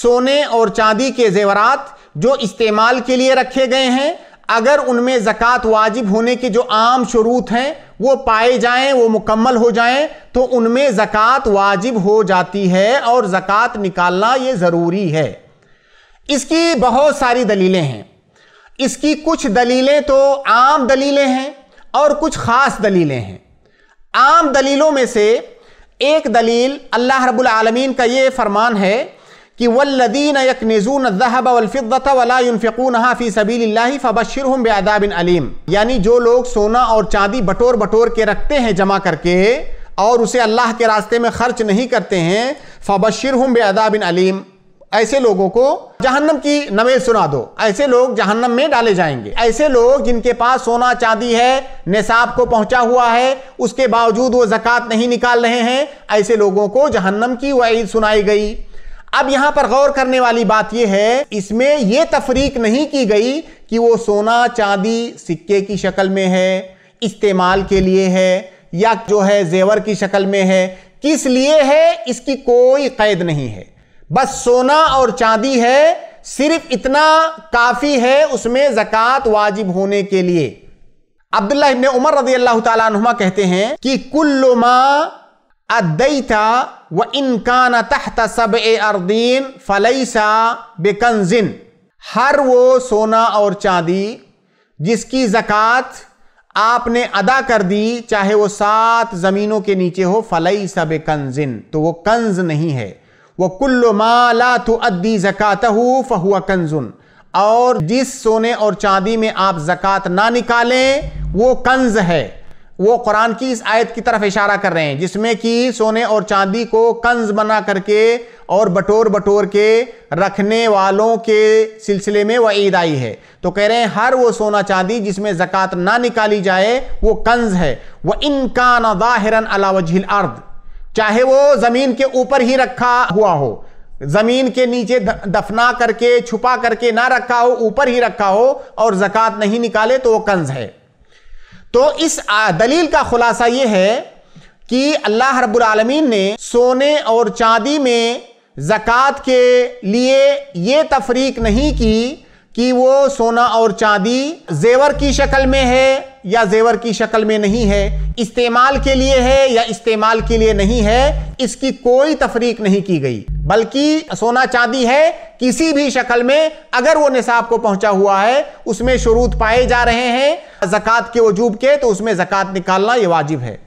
सोने और चांदी के जेवरात जो इस्तेमाल के लिए रखे गए हैं अगर उनमें ज़क़़त वाजिब होने के जो आम शरूत हैं वो पाए जाएं वो मुकम्मल हो जाएं तो उनमें ज़क़़त वाजिब हो जाती है और ज़क़़त निकालना ये ज़रूरी है इसकी बहुत सारी दलीलें हैं इसकी कुछ दलीलें तो आम दलीलें हैं और कुछ ख़ास दलीलें हैं आम दलीलों में से एक दलील अल्लाह रब्बुल आलमीन का ये फरमान है कि वल्लदीन यकनजून ज़हबलफ़त वलाफ़िकून फ़ी सबील फ़बशर हम बेदाबिन अलीम यानी जो लोग सोना और चांदी बटोर बटोर के रखते हैं जमा करके और उसे अल्लाह के रास्ते में खर्च नहीं करते हैं फ़बशर हम बेदाबिन अलीम ऐसे लोगों को जहन्नम की नवेल सुना दो ऐसे लोग जहन्नम में डाले जाएंगे ऐसे लोग जिनके पास सोना चांदी है निसाब को पहुंचा हुआ है उसके बावजूद वो जक़ात नहीं निकाल रहे हैं ऐसे लोगों को जहन्नम की वईद सुनाई गई अब यहां पर गौर करने वाली बात यह है इसमें यह तफरीक नहीं की गई कि वो सोना चांदी सिक्के की शक्ल में है इस्तेमाल के लिए है या जो है जेवर की शक्ल में है किस लिए है इसकी कोई कैद नहीं है बस सोना और चांदी है सिर्फ इतना काफ़ी है उसमें जक़ात वाजिब होने के लिए अब्दुल्ला इब्ने उमर रजी अल्लाह तुमा कहते हैं कि कुल्लुमा अदईता व इनकान तहत सब ए अरदीन फलईसा बेकनजिन हर वो सोना और चांदी जिसकी जक़ात आपने अदा कर दी चाहे वो सात ज़मीनों के नीचे हो फलई सब कंजिन तो वो कंज नहीं है वह कुल्लु माला तो अद्दी ज़क़़त हो फहुआ कंजुन और जिस सोने और चांदी में आप ज़क़़त ना निकालें वो कंज है वो कुरान की इस आयत की तरफ इशारा कर रहे हैं जिसमें कि सोने और चांदी को कंज बना करके और बटोर बटोर के रखने वालों के सिलसिले में वह ईद आई है तो कह रहे हैं हर वो सोना चांदी जिसमें जक़ात ना निकाली जाए वो कंज है वह इनका ना दाहिरन अलावजिल अर्द चाहे वो ज़मीन के ऊपर ही रखा हुआ हो ज़मीन के नीचे दफना करके छुपा करके ना रखा हो ऊपर ही रखा हो और जक़ात नहीं निकाले तो वो कंज है तो इस दलील का खुलासा यह है कि अल्लाह रब्बुल आलमीन ने सोने और चांदी में जक़ात के लिए ये तफरीक नहीं की कि वो सोना और चांदी जेवर की शक्ल में है या जेवर की शक्ल में नहीं है इस्तेमाल के लिए है या इस्तेमाल के लिए नहीं है इसकी कोई तफरीक नहीं की गई बल्कि सोना चांदी है किसी भी शक्ल में अगर वो निसाब को पहुंचा हुआ है उसमें शरूत पाए जा रहे हैं जक़ात के वजूब के तो उसमें ज़क़़त निकालना यह वाजिब है